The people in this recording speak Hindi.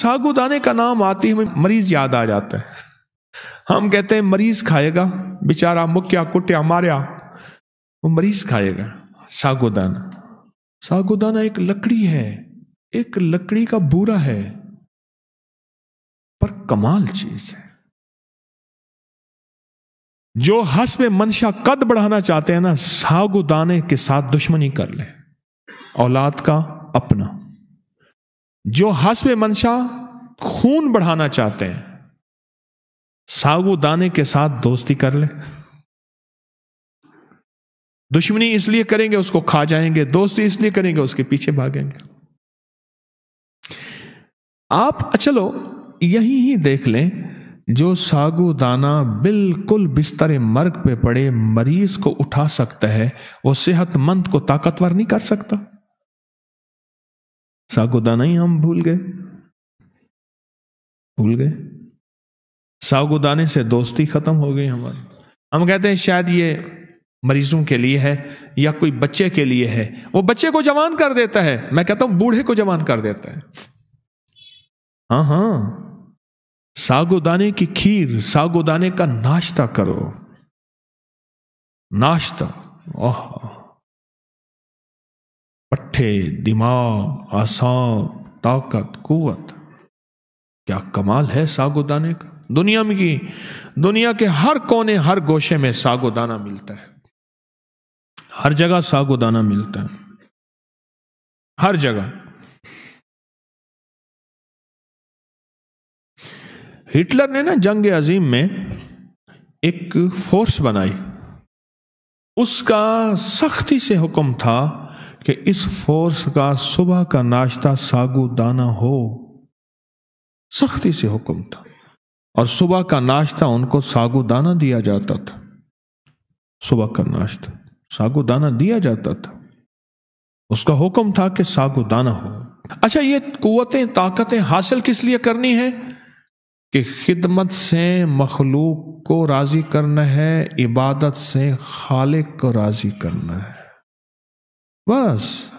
सागुदाने का नाम आते हुए मरीज याद आ जाता है हम कहते हैं मरीज खाएगा बेचारा मुक्या कुटिया मारिया वो मरीज खाएगा सागुदाना सागुदाना एक लकड़ी है एक लकड़ी का बूरा है पर कमाल चीज है जो हस में मनशा कद बढ़ाना चाहते हैं ना सागुदाने के साथ दुश्मनी कर ले औलाद का अपना जो हसब मंशा खून बढ़ाना चाहते हैं दाने के साथ दोस्ती कर ले दुश्मनी इसलिए करेंगे उसको खा जाएंगे दोस्ती इसलिए करेंगे उसके पीछे भागेंगे आप चलो यही ही देख लें जो सागुदाना बिल्कुल बिस्तर मर्ग पे पड़े मरीज को उठा सकता है वो सेहतमंद को ताकतवर नहीं कर सकता सागुदाना ही हम भूल गए भूल गए सागोदाने से दोस्ती खत्म हो गई हमारी हम कहते हैं शायद ये मरीजों के लिए है या कोई बच्चे के लिए है वो बच्चे को जवान कर देता है मैं कहता हूं बूढ़े को जवान कर देता है हाँ हाँ सागोदाने की खीर सागोदाने का नाश्ता करो नाश्ता ओह ठट्ठे दिमाग आसान ताकत कुत क्या कमाल है सागोदाने का दुनिया में की दुनिया के हर कोने हर गोशे में सागोदाना मिलता है हर जगह सागोदाना मिलता है हर जगह हिटलर ने ना जंग अजीम में एक फोर्स बनाई उसका सख्ती से हुक्म था कि इस फोर्स का सुबह का नाश्ता सागु दाना हो सख्ती से हुक्म था और सुबह का नाश्ता उनको सागु दाना दिया जाता था सुबह का नाश्ता सागु दाना दिया जाता था उसका हुक्म था कि सागु दाना हो अच्छा ये कुतें ताकतें हासिल किस लिए करनी है कि खिदमत से मखलूक को राज़ी करना है इबादत से खालिक को राज़ी करना है Mas